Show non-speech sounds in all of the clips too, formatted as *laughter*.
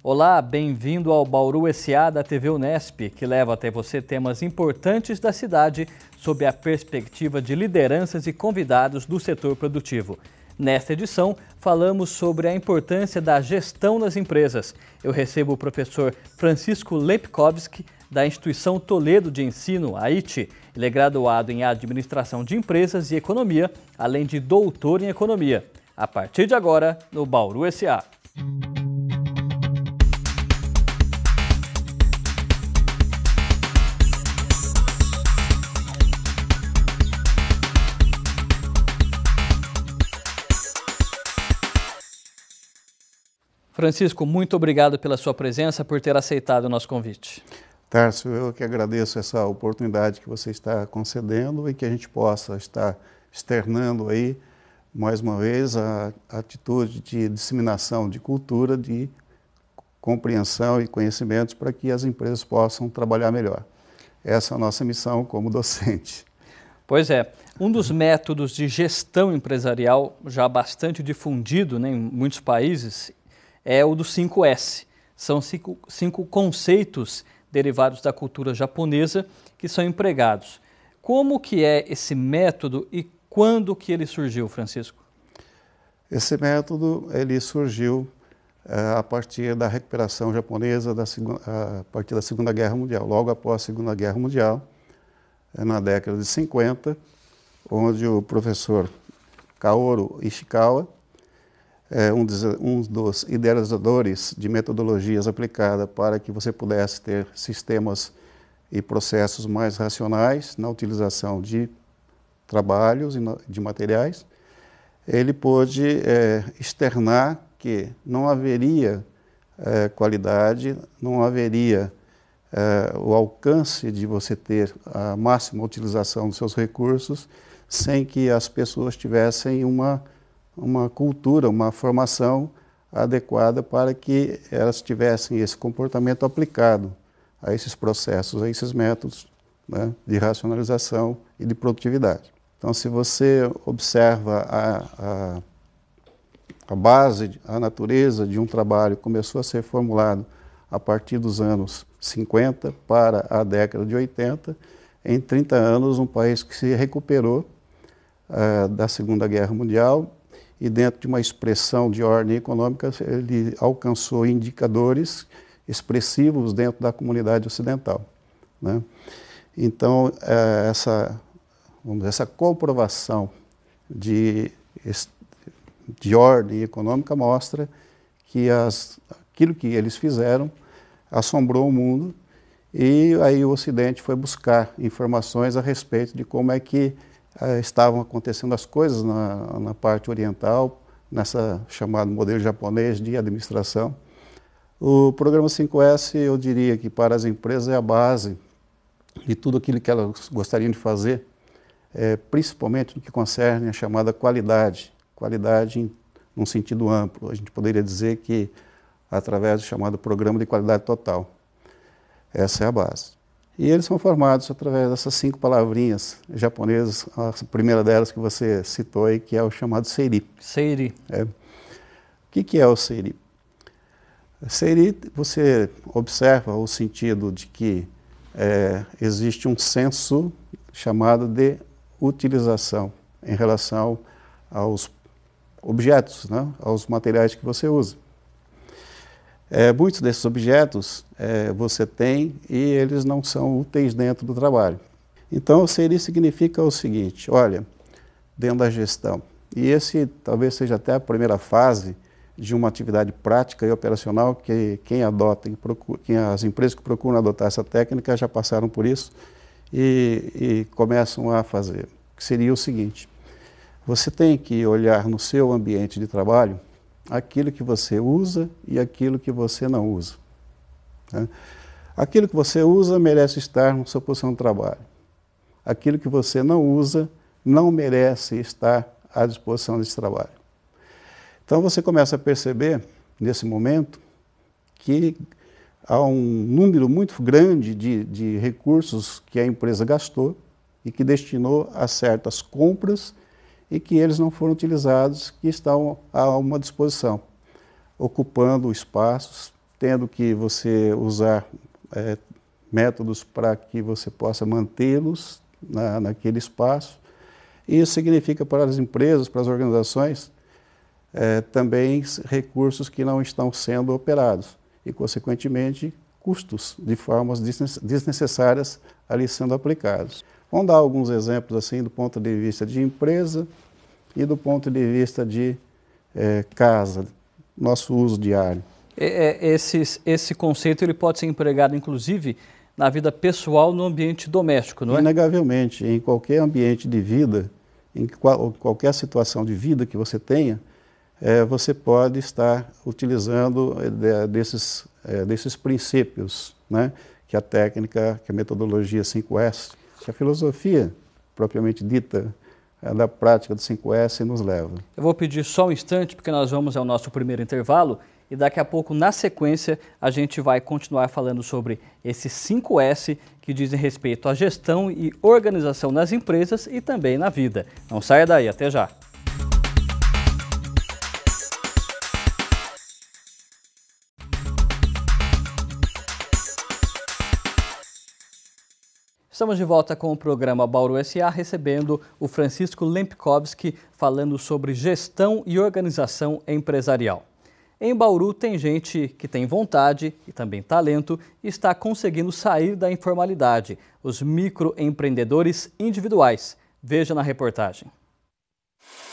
Olá, bem-vindo ao Bauru SA da TV Unesp, que leva até você temas importantes da cidade sob a perspectiva de lideranças e convidados do setor produtivo. Nesta edição, falamos sobre a importância da gestão nas empresas. Eu recebo o professor Francisco Lepkowski, da Instituição Toledo de Ensino, a IT. Ele é graduado em Administração de Empresas e Economia, além de doutor em Economia. A partir de agora, no Bauru SA. Francisco, muito obrigado pela sua presença, por ter aceitado o nosso convite. Tarso, eu que agradeço essa oportunidade que você está concedendo e que a gente possa estar externando aí, mais uma vez, a atitude de disseminação de cultura, de compreensão e conhecimentos para que as empresas possam trabalhar melhor. Essa é a nossa missão como *laughs* docente. Pois é, um dos métodos de gestão empresarial já bastante difundido né, em muitos países é o do 5S. São cinco, cinco conceitos derivados da cultura japonesa que são empregados. Como que é esse método e quando que ele surgiu, Francisco? Esse método ele surgiu uh, a partir da recuperação japonesa da segunda, uh, a partir da Segunda Guerra Mundial, logo após a Segunda Guerra Mundial, eh, na década de 50, onde o professor Kaoru Ishikawa é, um, dos, um dos idealizadores de metodologias aplicadas para que você pudesse ter sistemas e processos mais racionais na utilização de trabalhos e de materiais, ele pôde é, externar que não haveria é, qualidade, não haveria é, o alcance de você ter a máxima utilização dos seus recursos sem que as pessoas tivessem uma uma cultura, uma formação adequada para que elas tivessem esse comportamento aplicado a esses processos, a esses métodos né, de racionalização e de produtividade. Então, se você observa a, a, a base, a natureza de um trabalho começou a ser formulado a partir dos anos 50 para a década de 80, em 30 anos, um país que se recuperou uh, da Segunda Guerra Mundial e dentro de uma expressão de ordem econômica ele alcançou indicadores expressivos dentro da comunidade ocidental. Né? Então, é, essa, vamos dizer, essa comprovação de, de ordem econômica mostra que as, aquilo que eles fizeram assombrou o mundo e aí o Ocidente foi buscar informações a respeito de como é que eh, estavam acontecendo as coisas na, na parte oriental, nessa chamado modelo japonês de administração. O programa 5S, eu diria que para as empresas é a base de tudo aquilo que elas gostariam de fazer, é, principalmente no que concerne a chamada qualidade, qualidade em num sentido amplo. A gente poderia dizer que através do chamado Programa de Qualidade Total. Essa é a base. E eles são formados através dessas cinco palavrinhas japonesas, a primeira delas que você citou aí, que é o chamado seiri. Seiri. É. O que, que é o seiri? Seiri, você observa o sentido de que é, existe um senso chamado de utilização em relação aos objetos, né? aos materiais que você usa. É, muitos desses objetos é, você tem e eles não são úteis dentro do trabalho. Então, seria significa o seguinte: olha, dentro da gestão, e esse talvez seja até a primeira fase de uma atividade prática e operacional que quem adota, quem as empresas que procuram adotar essa técnica já passaram por isso e, e começam a fazer. Que seria o seguinte: você tem que olhar no seu ambiente de trabalho aquilo que você usa e aquilo que você não usa. Né? Aquilo que você usa merece estar na sua posição de trabalho. Aquilo que você não usa não merece estar à disposição desse trabalho. Então você começa a perceber, nesse momento, que há um número muito grande de, de recursos que a empresa gastou e que destinou a certas compras e que eles não foram utilizados, que estão a uma disposição, ocupando espaços, tendo que você usar é, métodos para que você possa mantê-los na, naquele espaço. Isso significa para as empresas, para as organizações, é, também recursos que não estão sendo operados e, consequentemente, custos de formas desnecessárias ali sendo aplicados. Vamos dar alguns exemplos assim do ponto de vista de empresa e do ponto de vista de é, casa, nosso uso diário. É, é, esse, esse conceito ele pode ser empregado, inclusive, na vida pessoal, no ambiente doméstico, não é? Inegavelmente, em qualquer ambiente de vida, em qual, qualquer situação de vida que você tenha, é, você pode estar utilizando eh, desses, é, desses princípios, né? que a técnica, que a metodologia 5S que a filosofia, propriamente dita, é da prática do 5S nos leva. Eu vou pedir só um instante, porque nós vamos ao nosso primeiro intervalo e daqui a pouco, na sequência, a gente vai continuar falando sobre esses 5S que dizem respeito à gestão e organização nas empresas e também na vida. Não saia daí, até já! Estamos de volta com o programa Bauru SA, recebendo o Francisco Lempkowski falando sobre gestão e organização empresarial. Em Bauru tem gente que tem vontade e também talento e está conseguindo sair da informalidade, os microempreendedores individuais. Veja na reportagem.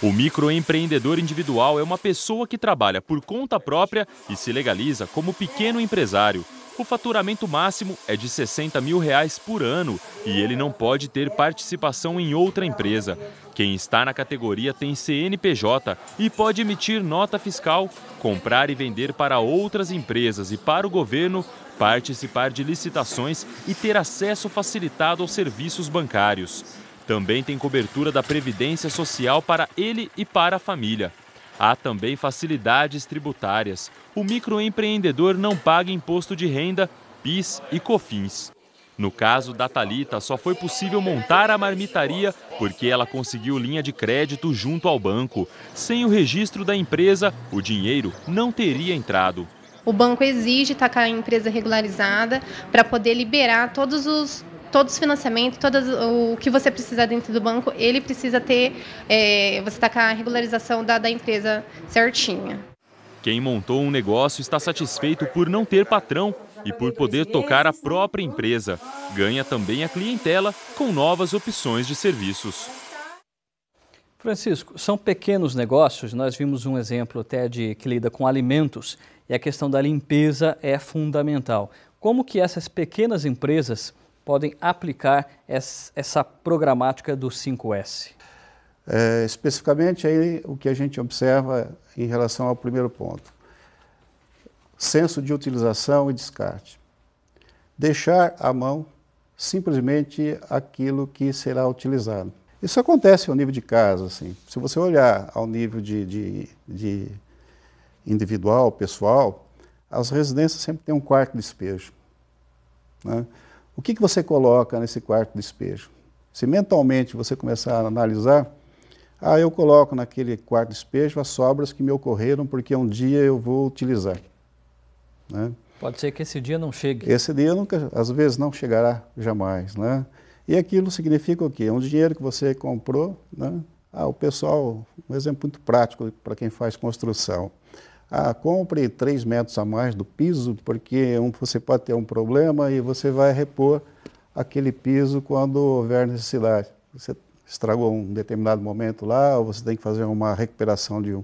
O microempreendedor individual é uma pessoa que trabalha por conta própria e se legaliza como pequeno empresário. O faturamento máximo é de 60 mil reais por ano e ele não pode ter participação em outra empresa. Quem está na categoria tem CNPJ e pode emitir nota fiscal, comprar e vender para outras empresas e para o governo, participar de licitações e ter acesso facilitado aos serviços bancários. Também tem cobertura da Previdência Social para ele e para a família. Há também facilidades tributárias. O microempreendedor não paga imposto de renda, PIS e COFINS. No caso da Talita, só foi possível montar a marmitaria porque ela conseguiu linha de crédito junto ao banco. Sem o registro da empresa, o dinheiro não teria entrado. O banco exige estar com a empresa regularizada para poder liberar todos os todos os financiamentos, o que você precisa dentro do banco, ele precisa ter, é, você está com a regularização da, da empresa certinha. Quem montou um negócio está satisfeito por não ter patrão e por poder tocar a própria empresa. Ganha também a clientela com novas opções de serviços. Francisco, são pequenos negócios. Nós vimos um exemplo até de que lida com alimentos e a questão da limpeza é fundamental. Como que essas pequenas empresas podem aplicar essa programática do 5S? É, especificamente aí o que a gente observa em relação ao primeiro ponto. Senso de utilização e descarte. Deixar à mão simplesmente aquilo que será utilizado. Isso acontece ao nível de casa, assim. Se você olhar ao nível de, de, de individual, pessoal, as residências sempre têm um quarto de despejo. Né? O que, que você coloca nesse quarto despejo? Se mentalmente você começar a analisar, ah, eu coloco naquele quarto despejo as sobras que me ocorreram porque um dia eu vou utilizar. Né? Pode ser que esse dia não chegue. Esse dia nunca, às vezes não chegará jamais, né? E aquilo significa o quê? Um dinheiro que você comprou, né? Ah, o pessoal, um exemplo muito prático para quem faz construção ah, compre três metros a mais do piso, porque um, você pode ter um problema e você vai repor aquele piso quando houver necessidade. Você estragou um determinado momento lá, ou você tem que fazer uma recuperação de um,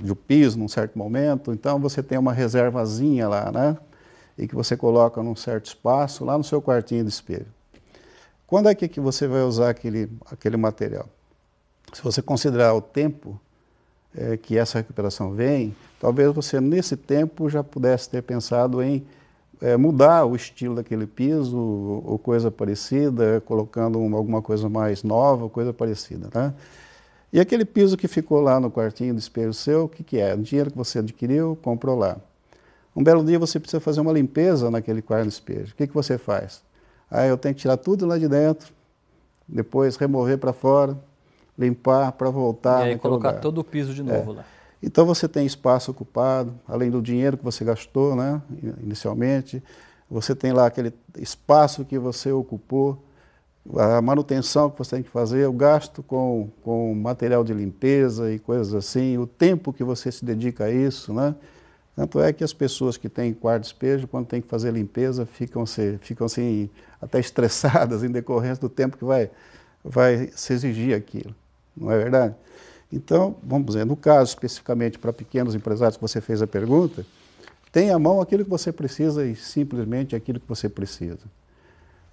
de um piso num certo momento, então você tem uma reservazinha lá, né? E que você coloca num certo espaço, lá no seu quartinho de espelho. Quando é que você vai usar aquele, aquele material? Se você considerar o tempo é, que essa recuperação vem, talvez você nesse tempo já pudesse ter pensado em é, mudar o estilo daquele piso ou coisa parecida, colocando uma, alguma coisa mais nova, coisa parecida, né? E aquele piso que ficou lá no quartinho do espelho seu, o que, que é? O dinheiro que você adquiriu, comprou lá. Um belo dia você precisa fazer uma limpeza naquele quarto do espelho. O que, que você faz? Ah, eu tenho que tirar tudo lá de dentro, depois remover para fora, limpar para voltar. E aí colocar lugar. todo o piso de novo é. lá. Então você tem espaço ocupado, além do dinheiro que você gastou né, inicialmente, você tem lá aquele espaço que você ocupou, a manutenção que você tem que fazer, o gasto com, com material de limpeza e coisas assim, o tempo que você se dedica a isso. Né? Tanto é que as pessoas que têm quarto espelho, quando tem que fazer limpeza, ficam, se, ficam assim, até estressadas *laughs* em decorrência do tempo que vai, vai se exigir aquilo não é verdade? Então, vamos dizer, no caso especificamente para pequenos empresários que você fez a pergunta, tenha à mão aquilo que você precisa e simplesmente aquilo que você precisa.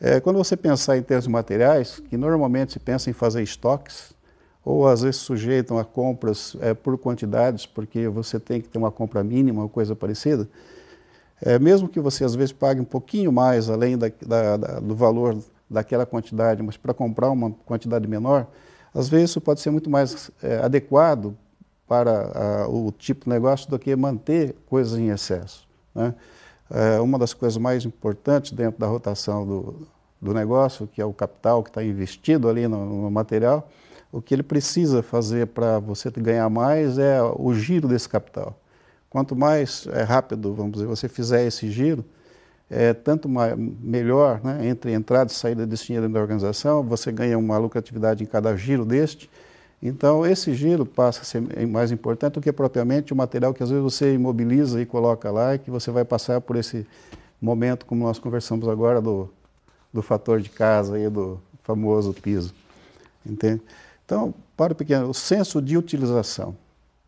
É, quando você pensar em termos materiais, que normalmente se pensa em fazer estoques, ou às vezes sujeitam a compras é, por quantidades, porque você tem que ter uma compra mínima ou coisa parecida, é, mesmo que você às vezes pague um pouquinho mais além da, da, da, do valor daquela quantidade, mas para comprar uma quantidade menor, às vezes isso pode ser muito mais é, adequado para a, o tipo de negócio do que manter coisas em excesso. Né? É, uma das coisas mais importantes dentro da rotação do, do negócio, que é o capital que está investido ali no, no material, o que ele precisa fazer para você ganhar mais é o giro desse capital. Quanto mais é rápido, vamos dizer, você fizer esse giro, é, tanto melhor né, entre entrada e saída desse dinheiro da organização, você ganha uma lucratividade em cada giro deste. Então, esse giro passa a ser mais importante do que propriamente o material que às vezes você imobiliza e coloca lá e que você vai passar por esse momento, como nós conversamos agora, do, do fator de casa e do famoso piso. Entende? Então, para o pequeno, o senso de utilização.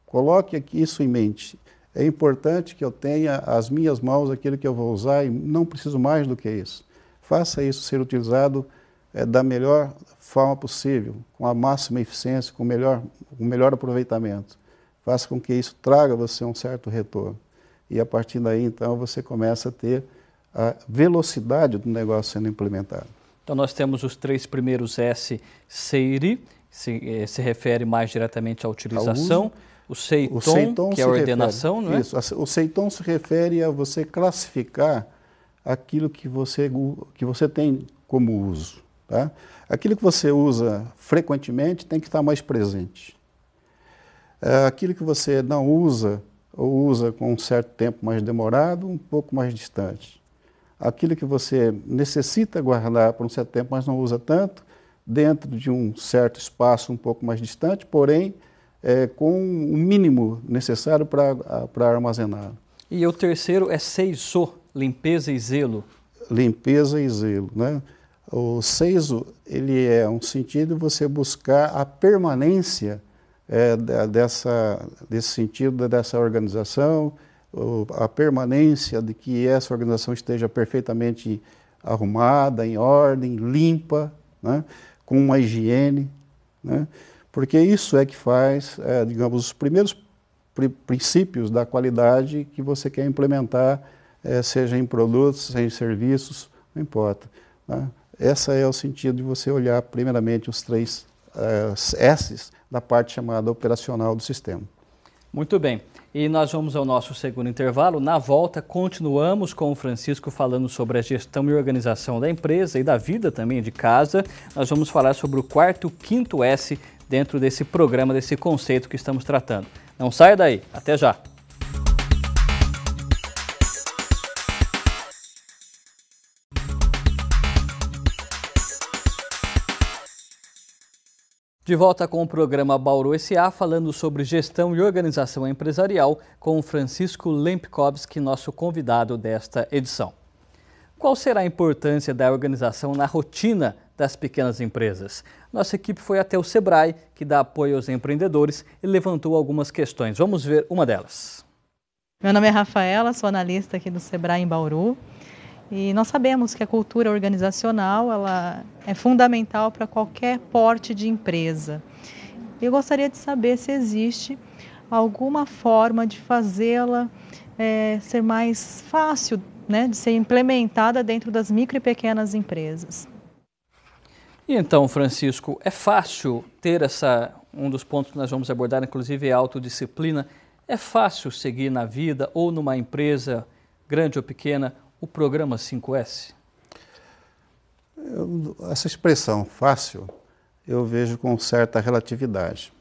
Coloque aqui isso em mente. É importante que eu tenha as minhas mãos, aquilo que eu vou usar, e não preciso mais do que isso. Faça isso ser utilizado é, da melhor forma possível, com a máxima eficiência, com o melhor, o melhor aproveitamento. Faça com que isso traga você um certo retorno. E a partir daí, então, você começa a ter a velocidade do negócio sendo implementado. Então, nós temos os três primeiros S, SEIRI, se, eh, se refere mais diretamente à utilização. O seiton, o seiton que é se é a ordenação, refere, não é? Isso, o seiton se refere a você classificar aquilo que você, que você tem como uso. Tá? Aquilo que você usa frequentemente tem que estar mais presente. É, aquilo que você não usa, ou usa com um certo tempo mais demorado, um pouco mais distante. Aquilo que você necessita guardar por um certo tempo, mas não usa tanto, dentro de um certo espaço um pouco mais distante, porém é, com o mínimo necessário para armazenar. E o terceiro é seiso, limpeza e zelo. Limpeza e zelo, né? O seiso, ele é um sentido de você buscar a permanência é, dessa, desse sentido, dessa organização, a permanência de que essa organização esteja perfeitamente arrumada, em ordem, limpa, né? com uma higiene. Né? Porque isso é que faz, é, digamos, os primeiros princípios da qualidade que você quer implementar, é, seja em produtos, seja em serviços, não importa. Né? Esse é o sentido de você olhar, primeiramente, os três é, S's da parte chamada operacional do sistema. Muito bem. E nós vamos ao nosso segundo intervalo. Na volta, continuamos com o Francisco falando sobre a gestão e organização da empresa e da vida também de casa. Nós vamos falar sobre o quarto, quinto S dentro desse programa, desse conceito que estamos tratando. Não saia daí, até já! De volta com o programa Bauru SA, falando sobre gestão e organização empresarial com Francisco Lempkowski, nosso convidado desta edição. Qual será a importância da organização na rotina das pequenas empresas. Nossa equipe foi até o Sebrae, que dá apoio aos empreendedores, e levantou algumas questões. Vamos ver uma delas. Meu nome é Rafaela, sou analista aqui do Sebrae em Bauru. E nós sabemos que a cultura organizacional ela é fundamental para qualquer porte de empresa. Eu gostaria de saber se existe alguma forma de fazê-la é, ser mais fácil né, de ser implementada dentro das micro e pequenas empresas. E então, Francisco, é fácil ter essa. Um dos pontos que nós vamos abordar, inclusive, é a autodisciplina. É fácil seguir na vida ou numa empresa, grande ou pequena, o programa 5S? essa expressão fácil eu vejo com certa relatividade,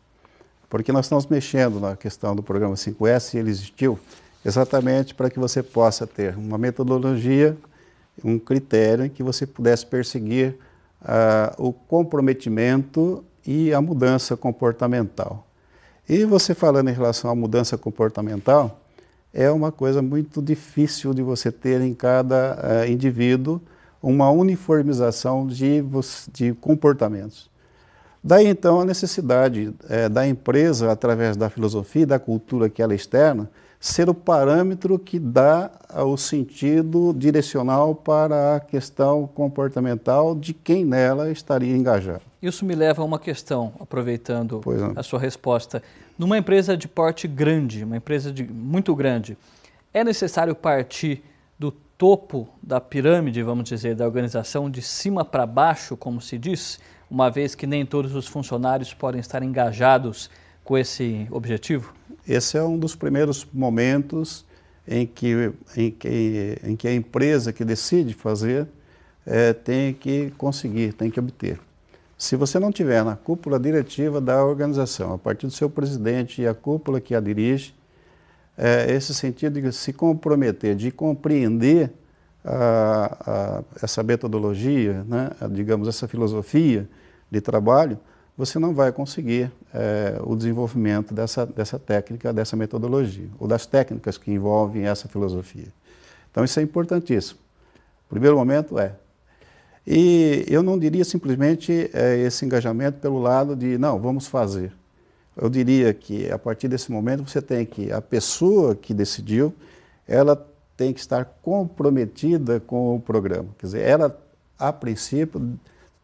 porque nós estamos mexendo na questão do programa 5S e ele existiu exatamente para que você possa ter uma metodologia, um critério em que você pudesse perseguir o comprometimento e a mudança comportamental. E você falando em relação à mudança comportamental, é uma coisa muito difícil de você ter em cada é, indivíduo uma uniformização de, de comportamentos. Daí então a necessidade é, da empresa, através da filosofia e da cultura que ela externa, ser o parâmetro que dá o sentido direcional para a questão comportamental de quem nela estaria engajado. Isso me leva a uma questão, aproveitando é. a sua resposta. Numa empresa de porte grande, uma empresa de, muito grande, é necessário partir do topo da pirâmide, vamos dizer, da organização, de cima para baixo, como se diz, uma vez que nem todos os funcionários podem estar engajados com esse objetivo? Esse é um dos primeiros momentos em que, em que, em que a empresa que decide fazer é, tem que conseguir, tem que obter. Se você não tiver na cúpula diretiva da organização, a partir do seu presidente e a cúpula que a dirige, é, esse sentido de se comprometer, de compreender a, a, essa metodologia, né, a, digamos, essa filosofia de trabalho, você não vai conseguir é, o desenvolvimento dessa, dessa técnica, dessa metodologia, ou das técnicas que envolvem essa filosofia. Então, isso é importantíssimo. O primeiro momento é. E eu não diria simplesmente é, esse engajamento pelo lado de, não, vamos fazer. Eu diria que a partir desse momento você tem que, a pessoa que decidiu, ela tem que estar comprometida com o programa. Quer dizer, ela, a princípio,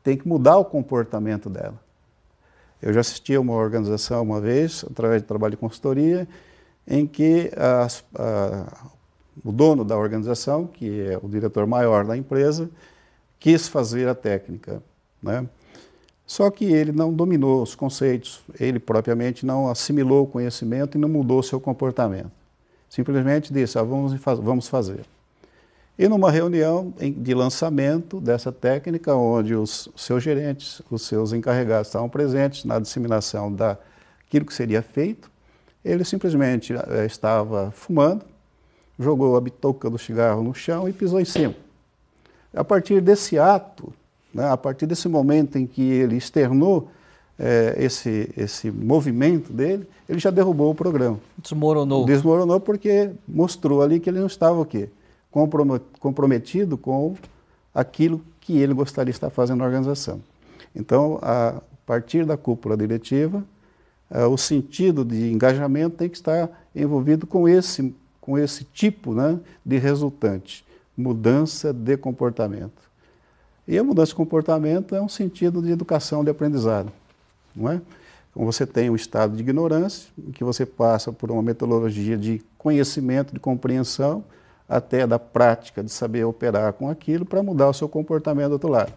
tem que mudar o comportamento dela. Eu já assisti a uma organização uma vez, através de trabalho de consultoria, em que as, a, o dono da organização, que é o diretor maior da empresa, quis fazer a técnica. Né? Só que ele não dominou os conceitos, ele propriamente não assimilou o conhecimento e não mudou seu comportamento. Simplesmente disse: ah, vamos, vamos fazer. E numa reunião de lançamento dessa técnica, onde os seus gerentes, os seus encarregados estavam presentes na disseminação daquilo que seria feito, ele simplesmente eh, estava fumando, jogou a bitoca do cigarro no chão e pisou em cima. A partir desse ato, né, a partir desse momento em que ele externou é, esse, esse movimento dele, ele já derrubou o programa. Desmoronou. Desmoronou porque mostrou ali que ele não estava o quê? comprometido com aquilo que ele gostaria de estar fazendo na organização. Então, a partir da cúpula diretiva, é, o sentido de engajamento tem que estar envolvido com esse, com esse tipo né, de resultante, mudança de comportamento. E a mudança de comportamento é um sentido de educação, de aprendizado, não é? Então você tem um estado de ignorância, em que você passa por uma metodologia de conhecimento, de compreensão, até da prática, de saber operar com aquilo para mudar o seu comportamento do outro lado.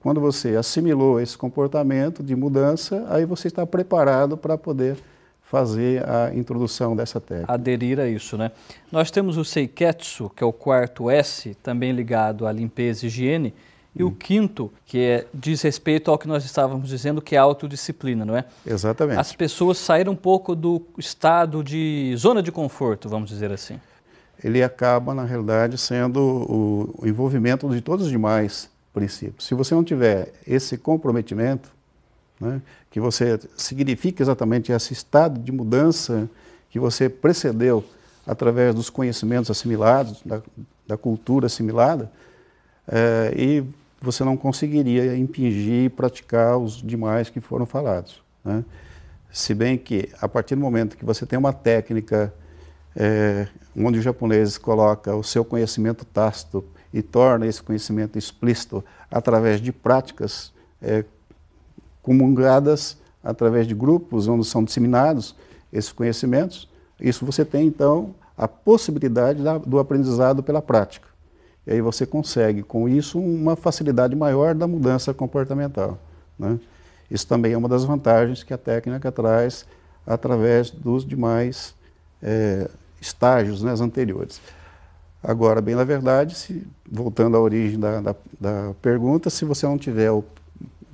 Quando você assimilou esse comportamento de mudança, aí você está preparado para poder fazer a introdução dessa técnica. Aderir a isso, né? Nós temos o Seiketsu, que é o quarto S, também ligado à limpeza e higiene, e hum. o quinto, que é, diz respeito ao que nós estávamos dizendo, que é a autodisciplina, não é? Exatamente. As pessoas saíram um pouco do estado de zona de conforto, vamos dizer assim ele acaba, na realidade, sendo o envolvimento de todos os demais princípios. Se você não tiver esse comprometimento, né, que você significa exatamente esse estado de mudança que você precedeu através dos conhecimentos assimilados, da, da cultura assimilada, é, e você não conseguiria impingir e praticar os demais que foram falados. Né? Se bem que, a partir do momento que você tem uma técnica é, onde o japonês coloca o seu conhecimento tácito e torna esse conhecimento explícito através de práticas é, comungadas, através de grupos onde são disseminados esses conhecimentos, isso você tem então a possibilidade da, do aprendizado pela prática. E aí você consegue, com isso, uma facilidade maior da mudança comportamental. Né? Isso também é uma das vantagens que a técnica traz através dos demais é, estágios né, anteriores. Agora, bem na verdade, se, voltando à origem da, da, da, pergunta, se você não tiver o,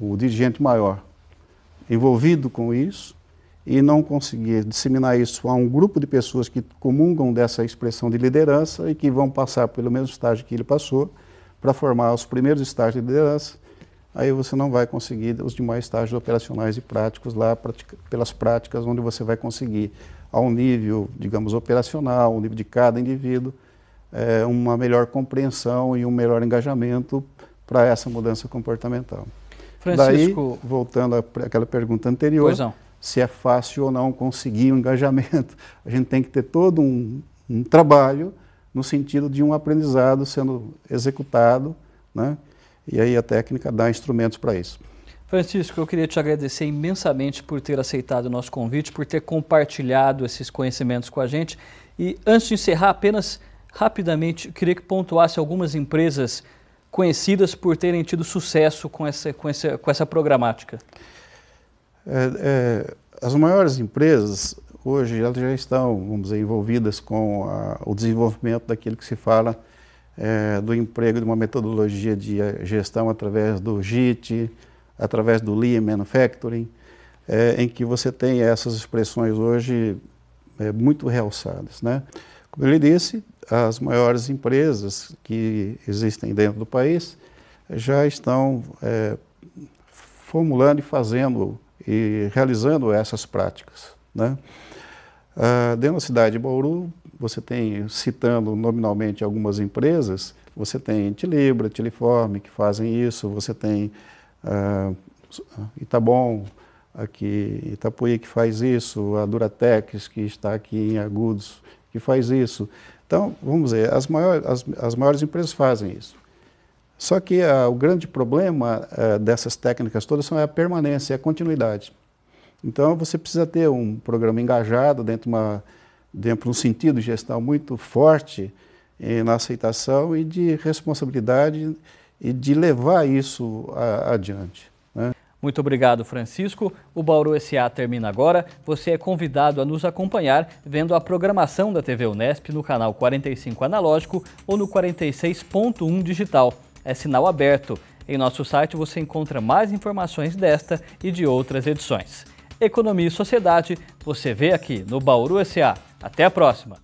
o dirigente maior envolvido com isso e não conseguir disseminar isso a um grupo de pessoas que comungam dessa expressão de liderança e que vão passar pelo mesmo estágio que ele passou para formar os primeiros estágios de liderança, aí você não vai conseguir os demais estágios operacionais e práticos lá pelas práticas onde você vai conseguir a um nível, digamos, operacional, um nível de cada indivíduo, é, uma melhor compreensão e um melhor engajamento para essa mudança comportamental. Francisco... Daí, voltando àquela pergunta anterior, se é fácil ou não conseguir um engajamento, *laughs* a gente tem que ter todo um, um trabalho no sentido de um aprendizado sendo executado, né? e aí a técnica dá instrumentos para isso. Francisco, eu queria te agradecer imensamente por ter aceitado o nosso convite, por ter compartilhado esses conhecimentos com a gente. E antes de encerrar, apenas rapidamente, queria que pontuasse algumas empresas conhecidas por terem tido sucesso com essa, com essa, com essa programática. É, é, as maiores empresas hoje elas já estão, vamos dizer, envolvidas com a, o desenvolvimento daquilo que se fala é, do emprego de uma metodologia de gestão através do JIT, através do Lean Manufacturing, é, em que você tem essas expressões hoje é, muito realçadas. Né? Como ele disse, as maiores empresas que existem dentro do país já estão é, formulando e fazendo e realizando essas práticas. Né? Ah, dentro da cidade de Bauru, você tem, citando nominalmente algumas empresas, você tem Tilibra, Tiliforme, que fazem isso, você tem uh, ah, Itabom, tá aqui, Itapuí que faz isso, a Duratex que está aqui em Agudos que faz isso. Então, vamos dizer, as maiores, as, as maiores empresas fazem isso. Só que uh, o grande problema uh, dessas técnicas todas são é a permanência, é a continuidade. Então, você precisa ter um programa engajado dentro de, uma, dentro de um sentido gestal muito forte eh, na aceitação e de responsabilidade e de levar isso a, adiante. Né? Muito obrigado, Francisco. O Bauru SA termina agora. Você é convidado a nos acompanhar vendo a programação da TV Unesp no canal 45 analógico ou no 46.1 digital. É sinal aberto. Em nosso site você encontra mais informações desta e de outras edições. Economia e Sociedade, você vê aqui no Bauru SA. Até a próxima!